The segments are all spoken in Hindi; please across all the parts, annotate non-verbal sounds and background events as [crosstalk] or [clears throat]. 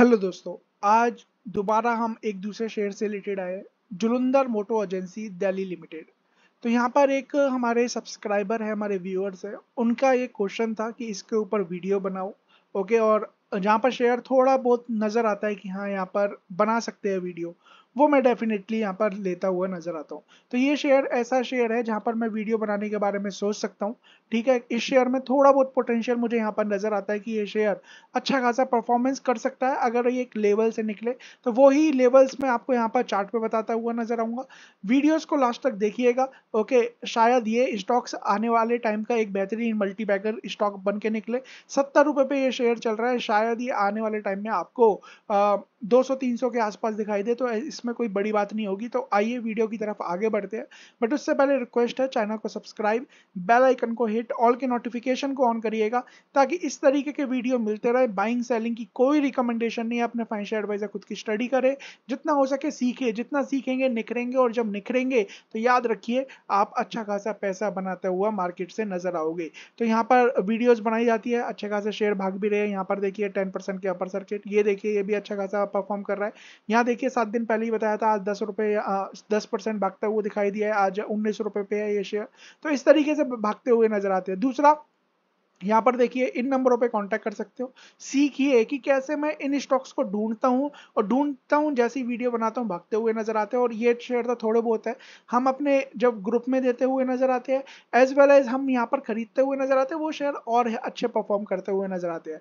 हेलो दोस्तों आज दोबारा हम एक दूसरे शेयर से रिलेटेड आए Jullundur Motor Agency Delhi Limited तो यहाँ पर एक हमारे सब्सक्राइबर है हमारे व्यूअर्स है उनका ये क्वेश्चन था कि इसके ऊपर वीडियो बनाओ ओके और जहाँ पर शेयर थोड़ा बहुत नज़र आता है कि हाँ यहाँ पर बना सकते हैं वीडियो वो मैं डेफिनेटली यहाँ पर लेता हुआ नजर आता हूँ तो ये शेयर ऐसा शेयर है जहाँ पर मैं वीडियो बनाने के बारे में सोच सकता हूँ ठीक है इस शेयर में थोड़ा बहुत पोटेंशियल मुझे यहाँ पर नजर आता है कि ये शेयर अच्छा खासा परफॉर्मेंस कर सकता है अगर ये एक लेवल से निकले तो वही लेवल्स में आपको यहाँ पर चार्ट पे बताता हुआ नजर आऊंगा वीडियोज को लास्ट तक देखिएगा ओके शायद ये स्टॉक्स आने वाले टाइम का एक बेहतरीन मल्टी बैगर स्टॉक बन के निकले सत्तर रुपये पे ये शेयर चल रहा है शायद ये आने वाले टाइम में आपको 200-300 के आसपास दिखाई दे तो इसमें कोई बड़ी बात नहीं होगी तो आइए वीडियो की तरफ आगे बढ़ते हैं बट उससे पहले रिक्वेस्ट है चैनल को सब्सक्राइब बेल आइकन को हिट ऑल के नोटिफिकेशन को ऑन करिएगा ताकि इस तरीके के वीडियो मिलते रहे बाइंग सेलिंग की कोई रिकमेंडेशन नहीं है अपने फाइनेंशियल एडवाइजर खुद की स्टडी करे जितना हो सके सीखे जितना सीखेंगे निखरेंगे और जब निखरेंगे तो याद रखिए आप अच्छा खासा पैसा बनाते हुआ मार्केट से नजर आओगे तो यहाँ पर वीडियोज बनाई जाती है अच्छे खासे शेयर भाग भी रहे हैं यहाँ पर देखिए टेन के अपर सर्किट ये देखिए ये भी अच्छा खासा परफॉर्म कर रहा है यहाँ देखिए सात दिन पहले ही बताया था आज दस रुपये दस परसेंट भागता हुआ दिखाई दिया है आज उन्नीस रुपये पे है ये शेयर तो इस तरीके से भागते हुए नजर आते हैं दूसरा यहाँ पर देखिए इन नंबरों पे कांटेक्ट कर सकते हो सीखिए कि कैसे मैं इन स्टॉक्स को ढूंढता हूँ और ढूंढता हूँ जैसी वीडियो बनाता हूँ भागते हुए नजर आते हैं और ये शेयर तो थोड़े बहुत है हम अपने जब ग्रुप में देते हुए नजर आते हैं एज वेल एज हम यहाँ पर खरीदते हुए नजर आते हैं वो शेयर और अच्छे परफॉर्म करते हुए नजर आते हैं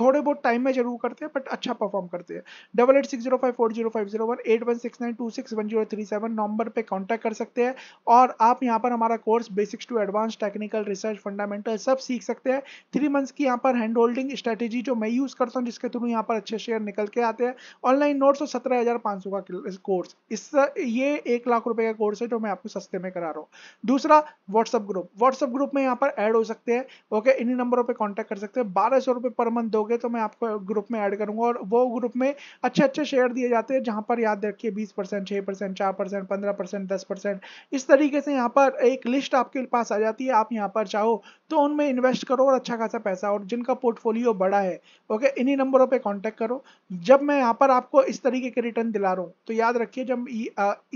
थोड़े बहुत टाइम में जरूर करते हैं बट अच्छा परफॉर्म करते हैं double eight six zero five four zero five zero one eight one six nine two six one zero three seven number पर कॉन्टैक्ट कर सकते हैं और आप यहाँ पर हमारा course basics to advance technical research fundamental सब सीख सकते हैं थ्री मंथ्स की यहाँ पर हैंड होल्डिंग स्ट्रैटेजी जो मैं यूज़ करता हूँ जिसके थ्रू यहाँ पर अच्छे शेयर निकल के आते हैं ऑनलाइन नोट्स और सत्रह हज़ार पाँच सौ का कोर्स इस ये एक लाख रुपए का कोर्स है जो मैं आपको सस्ते में करा रहा हूँ दूसरा व्हाट्सअप ग्रुप व्हाट्सअप ग्रुप में यहाँ पर ऐड हो सकते हैं ओके इन्हीं नंबरों पर कॉन्टैक्ट कर सकते हैं बारह सौ रुपये पर मंथ दो दोगे तो मैं आपको ग्रुप में ऐड करूंगा और वो ग्रुप में अच्छे अच्छे शेयर दिए जाते हैं जहाँ पर याद रखिए बीस परसेंट छः परसेंट चार परसेंट पंद्रह परसेंट दस परसेंट इस तरीके से यहाँ पर एक लिस्ट आपके पास आ जाती है आप यहाँ पर चाहो तो उनमें इन्वेस्ट करो और अच्छा खासा पैसा और जिनका पोर्टफोलियो बड़ा है ओके इन्हीं नंबरों पर कॉन्टैक्ट करो जब मैं यहाँ पर आपको इस तरीके के रिटर्न दिला रहा हूँ तो याद रखिए जब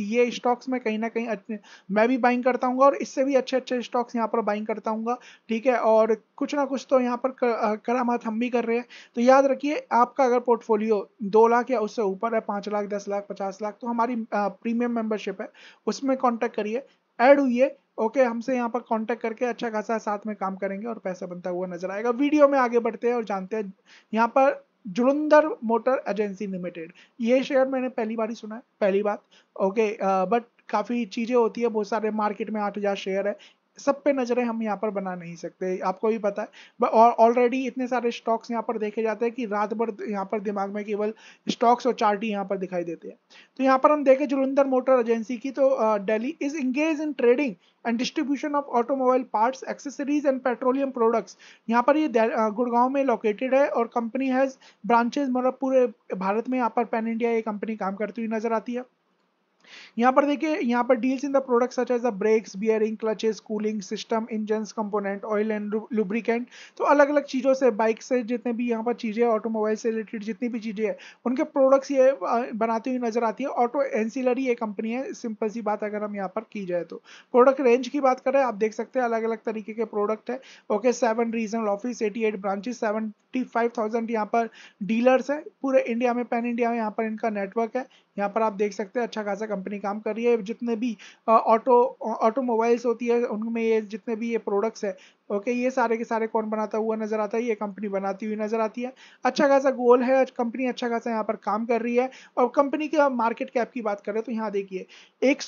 ये स्टॉक्स में कहीं ना कहीं मैं भी बाइंग करता हूँ और इससे भी अच्छे अच्छे स्टॉक्स यहाँ पर बाइंग करता हूँ ठीक है और कुछ ना कुछ तो यहाँ पर करामात हम भी कर रहे हैं है तो याद रखिए आपका अगर पोर्टफोलियो दो लाख या उससे ऊपर है पाँच लाख दस लाख पचास लाख तो हमारी प्रीमियम मेंबरशिप है उसमें कॉन्टैक्ट करिए ऐड हुई ओके हमसे यहाँ पर कांटेक्ट करके अच्छा खासा साथ में काम करेंगे और पैसा बनता हुआ नजर आएगा वीडियो में आगे बढ़ते हैं और जानते हैं यहाँ पर जुलंदर मोटर एजेंसी लिमिटेड ये शेयर मैंने पहली बार ही सुना है पहली बात ओके बट काफ़ी चीज़ें होती है बहुत सारे मार्केट में आठ हज़ार शेयर है सब पे नज़रें हम यहाँ पर बना नहीं सकते आपको भी पता है और ऑलरेडी इतने सारे स्टॉक्स यहाँ पर देखे जाते हैं कि रात भर यहाँ पर दिमाग में केवल स्टॉक्स और चार्ट ही यहाँ पर दिखाई देते हैं तो यहाँ पर हम देखें जुलंदर मोटर एजेंसी की तो Delhi is engage in trading and distribution of automobile part accessories and petroleum products यहाँ पर ये गुड़गांव में लोकेटेड है और कंपनी हैज़ ब्रांचेज मतलब पूरे भारत में यहाँ पर पैन इंडिया ये कंपनी काम करती हुई नज़र आती है यहाँ पर देखिए यहाँ पर deals in the product such as the brakes bearing clutches cooling system engine component oil and lubricant तो अलग अलग चीज़ों से बाइक से जितने भी यहाँ पर चीज़ें ऑटोमोबाइल से रिलेटेड जितनी भी चीज़ें हैं उनके प्रोडक्ट्स ये बनाती हुई नजर आती है ऑटो एंसिलरी ये कंपनी है सिंपल सी बात अगर हम यहाँ पर की जाए तो प्रोडक्ट रेंज की बात करें आप देख सकते हैं अलग अलग तरीके के प्रोडक्ट है okay seven regional office eighty eight branches seventy five thousand यहाँ पर डीलर्स है पूरे इंडिया में पैन इंडिया में यहाँ पर इनका नेटवर्क है यहाँ पर आप देख सकते हैं अच्छा खासा कंपनी काम कर रही है जितने भी ऑटो ऑटोमोबाइल्स होती है उनमें ये जितने भी ये प्रोडक्ट्स है ओके ये सारे के सारे कौन बनाता हुआ नज़र आता है ये कंपनी बनाती हुई नज़र आती है अच्छा खासा गोल है कंपनी अच्छा खासा यहाँ पर काम कर रही है और कंपनी का मार्केट कैप की बात करें तो यहाँ देखिए एक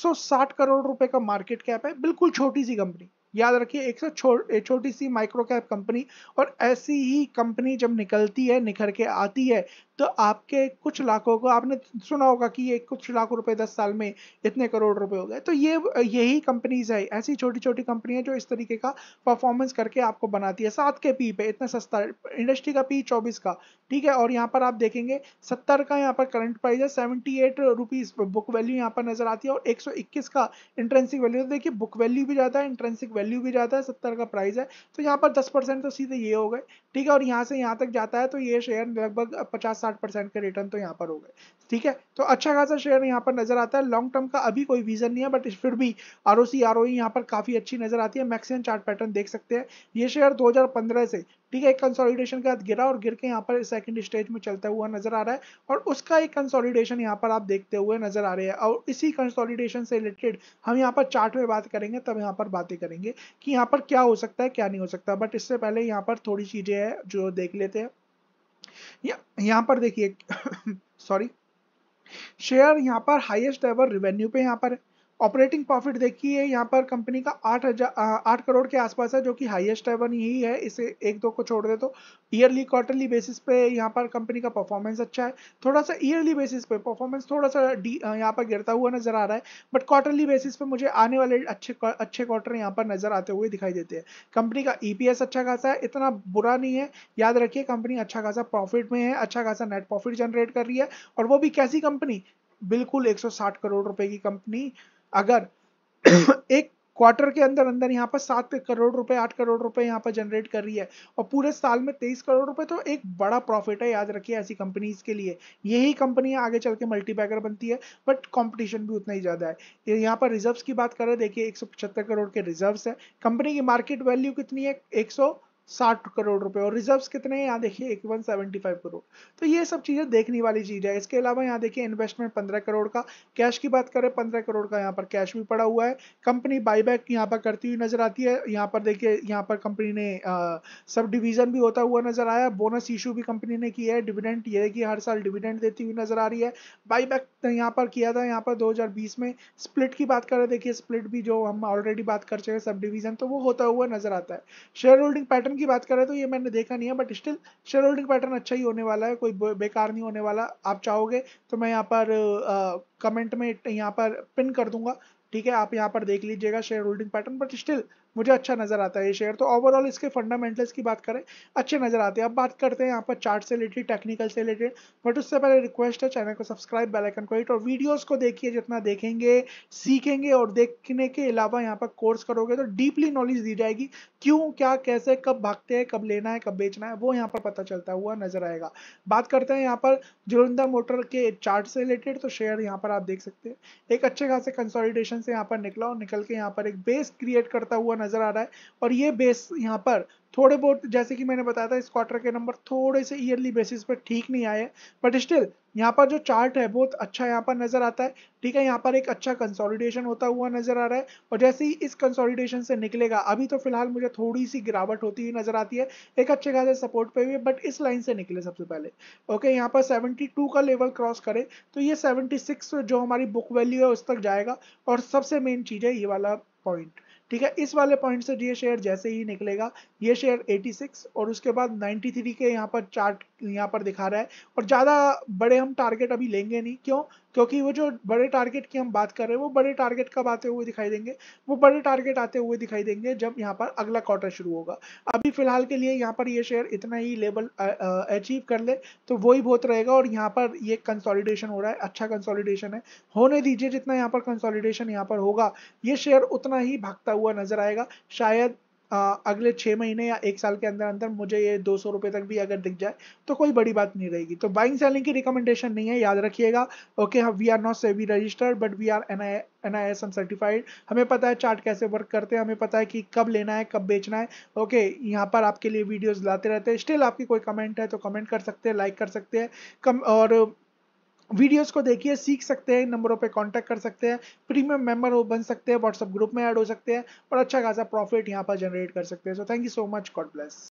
करोड़ रुपए का मार्केट कैप है बिल्कुल छोटी सी कंपनी याद रखिए एक सौ एक छोटी सी माइक्रो कैप कंपनी और ऐसी ही कंपनी जब निकलती है निखर के आती है तो आपके कुछ लाखों को आपने सुना होगा कि ये कुछ लाखों रुपए दस साल में इतने करोड़ रुपए हो गए तो ये यही कंपनीज है ऐसी छोटी छोटी कंपनी है जो इस तरीके का परफॉर्मेंस करके आपको बनाती है सात के पी पे इतना सस्ता इंडस्ट्री का पी चौबीस का ठीक है और यहाँ पर आप देखेंगे सत्तर का यहाँ पर करंट प्राइस है seventy eight rupees book value यहाँ पर नजर आती है और एक सौ इक्कीस का इंट्रेंसिक वैल्यू देखिए बुक वैल्यू भी ज़्यादा है इंट्रेंसिक वैल्यू वैल्यू भी जाता है सत्तर का प्राइस है तो यहाँ पर दस परसेंट तो सीधे ये हो गए ठीक है और यहाँ से यहाँ तक जाता है तो ये शेयर लगभग पचास साठ परसेंट के रिटर्न तो यहाँ पर हो गए ठीक है तो अच्छा खासा शेयर यहाँ पर नजर आता है लॉन्ग टर्म का अभी कोई विजन नहीं है बट फिर भी R O C R O यहाँ पर काफी अच्छी नजर आती है मैक्सिमम चार्ट पैटर्न देख सकते हैं ये शेयर दो हजार पंद्रह से ठीक है एक कंसोलिडेशन के बाद गिरा और गिर के यहाँ पर सेकंड स्टेज में चलता हुआ नजर आ रहा है और उसका एक कंसोलिडेशन यहाँ पर आप देखते हुए नजर आ रहे हैं और इसी कंसोलिडेशन से रिलेटेड हम यहाँ पर चार्ट में बात करेंगे तब यहाँ पर बातें करेंगे देखेंगे कि यहाँ पर क्या हो सकता है क्या नहीं हो सकता बट इससे पहले यहाँ पर थोड़ी चीज़ें हैं जो देख लेते हैं यहाँ पर देखिए सॉरी [coughs] शेयर यहाँ पर हाईएस्ट एवर रेवेन्यू पे यहाँ पर है ऑपरेटिंग प्रॉफिट देखिए यहाँ पर कंपनी का आठ हजार आठ करोड़ के आसपास है जो कि हाईएस्ट है वन यही है इसे एक दो को छोड़ दे तो ईयरली क्वार्टरली बेसिस पे यहाँ पर कंपनी का परफॉर्मेंस अच्छा है थोड़ा सा ईयरली बेसिस पे परफॉर्मेंस थोड़ा सा डी यहाँ पर गिरता हुआ नजर आ रहा है बट क्वार्टरली बेसिस पे मुझे आने वाले अच्छे अच्छे क्वार्टर यहाँ पर नजर आते हुए दिखाई देते हैं कंपनी का ई e अच्छा खासा है इतना बुरा नहीं है याद रखिए कंपनी अच्छा खासा प्रॉफिट में है अच्छा खासा नेट प्रॉफिट जनरेट कर रही है और वो भी कैसी कंपनी बिल्कुल एक करोड़ रुपए की कंपनी अगर [clears throat] एक क्वार्टर के अंदर अंदर यहाँ पर सात करोड़ रुपए आठ करोड़ रुपए यहाँ पर जनरेट कर रही है और पूरे साल में तेईस करोड़ रुपए तो एक बड़ा प्रॉफिट है याद रखिए ऐसी कंपनीज के लिए यही कंपनियां आगे चल के मल्टीपैकर बनती है बट कॉम्पिटिशन भी उतना ही ज़्यादा है यहाँ पर रिजर्व्स की बात करें देखिए एक करोड़ के रिजर्व्स है कंपनी की मार्केट वैल्यू कितनी है एक साठ करोड़ रुपए और रिजर्व्स कितने हैं यहाँ देखिए एक वन सेवेंटी फाइव करोड़ तो ये सब चीज़ें देखने वाली चीज़ है इसके अलावा यहाँ देखिए इन्वेस्टमेंट पंद्रह करोड़ का कैश की बात करें पंद्रह करोड़ का यहाँ पर कैश भी पड़ा हुआ है कंपनी बाईबैक यहाँ पर करती हुई नजर आती है यहाँ पर देखिए यहाँ पर कंपनी ने आ, सब डिवीजन भी होता हुआ नजर आया बोनस इशू भी कंपनी ने किया है डिविडेंट ये कि हर साल डिविडेंट देती हुई नजर आ रही है बाईबैक तो यहाँ पर किया था यहाँ पर दो में स्प्लिट की बात करें देखिए स्प्लिट भी जो हम ऑलरेडी बात कर चुके हैं सब डिविजन तो वो होता हुआ नजर आता है शेयर होल्डिंग पैटर्न पैटर्न की बात करें तो ये मैंने देखा नहीं है but still share holding pattern अच्छा ही होने वाला है कोई बेकार नहीं होने वाला आप चाहोगे तो मैं यहाँ पर कमेंट में यहाँ पर पिन कर दूंगा ठीक है आप यहाँ पर देख लीजिएगा share holding pattern but still मुझे अच्छा नज़र आता है ये शेयर तो ओवरऑल इसके फंडामेंटल्स की बात करें अच्छे नज़र आते हैं अब बात करते हैं यहाँ पर चार्ट से रिलेटेड टेक्निकल से रिलेटेड बट उससे पहले रिक्वेस्ट है चैनल को सब्सक्राइब आइकन को हिट और वीडियोस को देखिए जितना देखेंगे सीखेंगे और देखने के अलावा यहाँ पर कोर्स करोगे तो डीपली नॉलेज दी जाएगी क्यों क्या कैसे कब भागते हैं कब लेना है कब बेचना है वो यहाँ पर पता चलता हुआ नज़र आएगा बात करते हैं यहाँ पर जुलंदा मोटर के चार्ट से रिलेटेड तो शेयर यहाँ पर आप देख सकते हैं एक अच्छे खासे कंसोलिडेशन से यहाँ पर निकला और निकल के यहाँ पर एक बेस क्रिएट करता हुआ नजर आ रहा है और ये बेस यहाँ पर थोड़े बहुत जैसे कि मैंने बताया था इस क्वार्टर के नंबर थोड़े से ईयरली बेसिस पर ठीक नहीं आए बट स्टिल यहाँ पर जो चार्ट है बहुत अच्छा यहाँ पर नजर आता है ठीक है यहाँ पर एक अच्छा कंसोलिडेशन होता हुआ नजर आ रहा है और जैसे ही इस कंसोलिडेशन से निकलेगा अभी तो फिलहाल मुझे थोड़ी सी गिरावट होती हुई नजर आती है एक अच्छे खासे सपोर्ट पे हुए बट इस लाइन से निकले सबसे पहले ओके यहाँ पर सेवेंटी का लेवल क्रॉस करे तो ये सेवेंटी जो हमारी बुक वैल्यू है उस तक जाएगा और सबसे मेन चीज है ये वाला पॉइंट ठीक है इस वाले पॉइंट से ये शेयर जैसे ही निकलेगा ये शेयर 86 और उसके बाद 93 के यहाँ पर चार्ट यहाँ पर दिखा रहा है और ज़्यादा बड़े हम टारगेट अभी लेंगे नहीं क्यों क्योंकि वो जो बड़े टारगेट की हम बात कर रहे हैं वो बड़े टारगेट कब आते हुए दिखाई देंगे वो बड़े टारगेट आते हुए दिखाई देंगे जब यहाँ पर अगला क्वार्टर शुरू होगा अभी फिलहाल के लिए यहाँ पर ये शेयर इतना ही लेवल अचीव कर ले तो वो ही बहुत रहेगा और यहाँ पर ये कंसोलिडेशन हो रहा है अच्छा कंसोलिडेशन है होने दीजिए जितना यहाँ पर कंसोलिडेशन यहाँ पर होगा ये शेयर उतना ही भागता हुआ हुआ नजर आएगा शायद आ, अगले छः महीने या एक साल के अंदर अंदर मुझे ये दो सौ रुपये तक भी अगर दिख जाए तो कोई बड़ी बात नहीं रहेगी तो बाइंग सेलिंग की रिकमेंडेशन नहीं है याद रखिएगा ओके हम we are not SEBI registered but we are N I N certified हमें पता है चार्ट कैसे वर्क करते हैं हमें पता है कि कब लेना है कब बेचना है ओके यहाँ पर आपके लिए वीडियोज़ लाते रहते हैं स्टिल आपकी कोई कमेंट है तो कमेंट कर सकते हैं लाइक कर सकते हैं कम और वीडियोस को देखिए सीख सकते हैं इन नंबरों पे कांटेक्ट कर सकते हैं प्रीमियम मेंबर बन सकते हैं व्हाट्सएप ग्रुप में ऐड हो सकते हैं और अच्छा खासा प्रॉफिट यहाँ पर जनरेट कर सकते हैं so thank you so much God bless